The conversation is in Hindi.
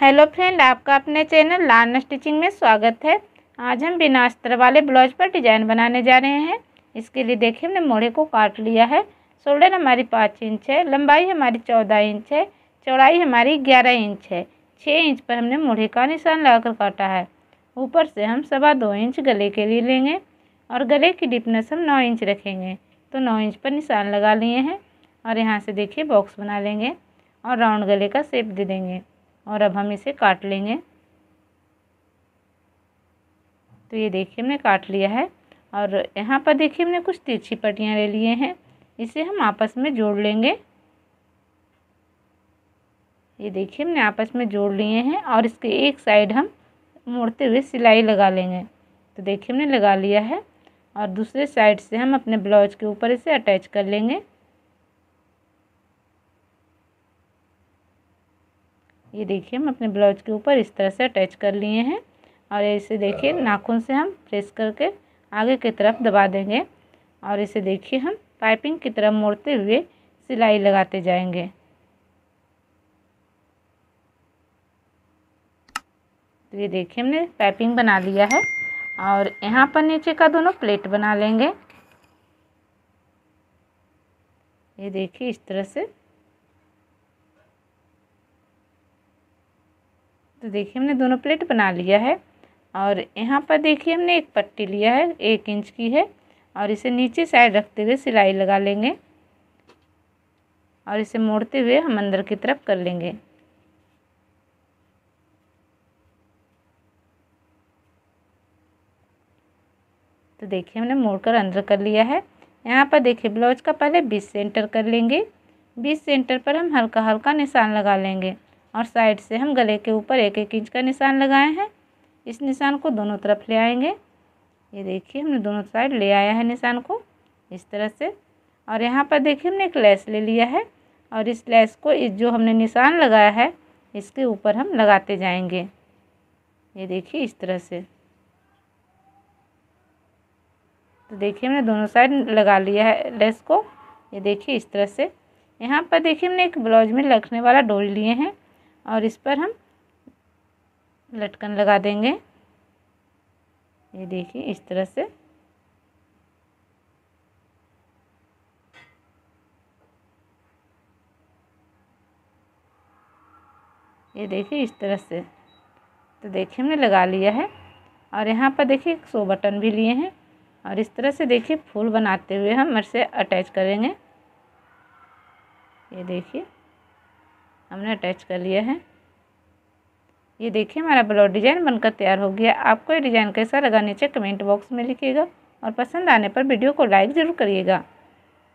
हेलो फ्रेंड आपका अपने चैनल लार्न स्टिचिंग में स्वागत है आज हम बिना अस्तर वाले ब्लाउज पर डिजाइन बनाने जा रहे हैं इसके लिए देखिए हमने मोड़े को काट लिया है शोल्डर हमारी पाँच इंच है लंबाई हमारी चौदह इंच है चौड़ाई हमारी ग्यारह इंच है छः इंच पर हमने मोड़े का निशान लगाकर काटा है ऊपर से हम सवा दो इंच गले के लिए लेंगे और गले की डिपनेस हम नौ इंच रखेंगे तो नौ इंच पर निशान लगा लिए हैं और यहाँ से देखिए बॉक्स बना लेंगे और राउंड गले का शेप दे देंगे और अब हम इसे काट लेंगे तो ये देखिए हमने काट लिया है और यहाँ पर देखिए हमने कुछ तिरछी पट्टियाँ ले लिए हैं इसे हम आपस में जोड़ लेंगे ये देखिए हमने आपस में जोड़ लिए हैं और इसके एक साइड हम मोड़ते हुए सिलाई लगा लेंगे तो देखिए हमने लगा लिया है और दूसरे साइड से हम अपने ब्लाउज के ऊपर इसे अटैच कर लेंगे ये देखिए हम अपने ब्लाउज के ऊपर इस तरह से अटैच कर लिए हैं और इसे देखिए हाँ। नाखून से हम प्रेस करके आगे की तरफ दबा देंगे और इसे देखिए हम पाइपिंग की तरफ मोड़ते हुए सिलाई लगाते जाएंगे तो ये देखिए हमने पाइपिंग बना लिया है और यहाँ पर नीचे का दोनों प्लेट बना लेंगे ये देखिए इस तरह से तो देखिए हमने दोनों प्लेट बना लिया है और यहाँ पर देखिए हमने एक पट्टी लिया है एक इंच की है और इसे नीचे साइड रखते हुए सिलाई लगा लेंगे और इसे मोड़ते हुए हम अंदर की तरफ कर लेंगे तो देखिए हमने मोड़कर अंदर कर लिया है यहाँ पर देखिए ब्लाउज का पहले बीस सेंटर कर लेंगे बीस सेंटर पर हम हल्का हल्का निशान लगा लेंगे और साइड से हम गले के ऊपर एक एक इंच का निशान लगाए हैं इस निशान को दोनों तरफ ले आएंगे ये देखिए हमने दोनों साइड ले आया है निशान को इस तरह से और यहाँ पर देखिए हमने एक लेस ले लिया है और इस लेस को इस जो हमने निशान लगाया है इसके ऊपर हम लगाते जाएंगे ये देखिए इस तरह से तो देखिए हमने दोनों साइड लगा लिया है लेस को ये देखिए इस तरह से यहाँ पर देखिए हमने एक ब्लाउज में लगने वाला डोल लिए हैं और इस पर हम लटकन लगा देंगे ये देखिए इस तरह से ये देखिए इस तरह से तो देखिए हमने लगा लिया है और यहाँ पर देखिए एक सो बटन भी लिए हैं और इस तरह से देखिए फूल बनाते हुए हम से अटैच करेंगे ये देखिए हमने अटैच कर लिया है ये देखिए हमारा ब्लाउज डिज़ाइन बनकर तैयार हो गया आपको ये डिज़ाइन कैसा लगा नीचे कमेंट बॉक्स में लिखिएगा और पसंद आने पर वीडियो को लाइक ज़रूर करिएगा